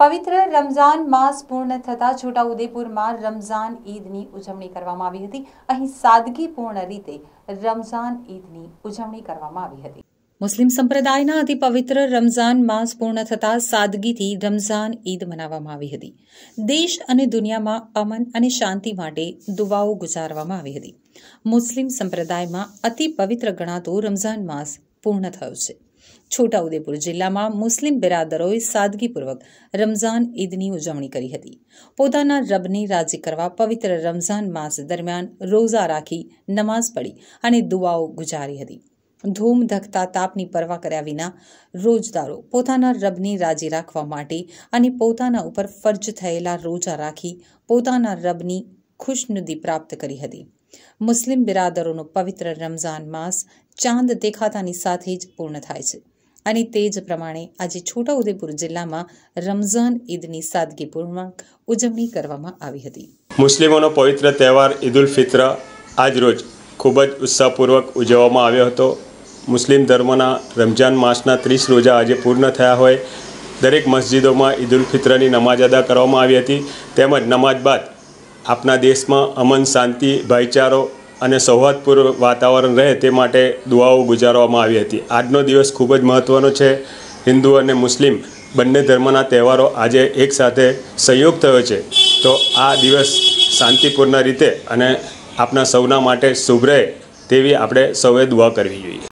પવિત્ર રમઝાન માસ પૂર્ણ થતાં છોટાઉદેપુરમાં રમઝાન ઈદની ઉજવણી કરવામાં આવી હતી અહીં સાદગીપૂર્ણ રીતે રમઝાન ઈદની ઉજવણી કરવામાં આવી હતી મુસ્લિમ સંપ્રદાયના અતિ પવિત્ર રમઝાન માસ પૂર્ણ થતાં સાદગીથી રમઝાન ઈદ મનાવવામાં આવી હતી દેશ અને દુનિયામાં અમન અને શાંતિ માટે દુવાઓ ગુજારવામાં આવી હતી મુસ્લિમ સંપ્રદાયમાં અતિ પવિત્ર ગણાતો રમઝાન માસ પૂર્ણ થયો છે છોટાઉદેપુર જિલ્લામાં મુસ્લિમ બિરાદરોએ સાદગીપૂર્વક રમઝાન ઈદની ઉજવણી કરી હતી પોતાના રબને રાજી કરવા પવિત્ર રમઝાન માસ દરમિયાન રોઝા રાખી નમાઝ પડી અને દુઆઓ ગુજારી હતી ધૂમ ધકતા તાપની પરવા કર્યા વિના રોજદારો પોતાના રબની રાજી રાખવા માટે અને પોતાના ઉપર ફર્જ થયેલા રોજા રાખી પોતાના રબની ખુશનુદી પ્રાપ્ત કરી હતી મુસ્લિમ બિરાદરોનો પવિત્ર રમઝાન માસ ચાંદ દેખાતાની સાથે જ પૂર્ણ થાય છે અને તે જ પ્રમાણે આજે છોટાઉદેપુર જિલ્લામાં રમઝાન ઈદની સાદગીપૂર્વક ઉજવણી કરવામાં આવી હતી મુસ્લિમોનો પવિત્ર તહેવાર ઈદ ઉલ ફિત્ર આજ રોજ ખૂબ જ ઉત્સાહપૂર્વક ઉજવવામાં આવ્યો હતો મુસ્લિમ ધર્મના રમઝાન માસના ત્રીસ રોજા આજે પૂર્ણ થયા હોય દરેક મસ્જિદોમાં ઈદ ઉલ ફિત્રની નમાજ અદા કરવામાં આવી હતી તેમજ નમાજ બાદ આપણા દેશમાં અમન શાંતિ ભાઈચારો અને સૌહાર્દપૂર્વક વાતાવરણ રહે તે માટે દુઆઓ ગુજારવામાં આવી હતી આજનો દિવસ ખૂબ જ મહત્ત્વનો છે હિન્દુ અને મુસ્લિમ બંને ધર્મના તહેવારો આજે એકસાથે સંયોગ થયો છે તો આ દિવસ શાંતિપૂર્ણ રીતે અને આપણા સૌના માટે શુભ રહે તેવી આપણે સૌએ દુઆ કરવી જોઈએ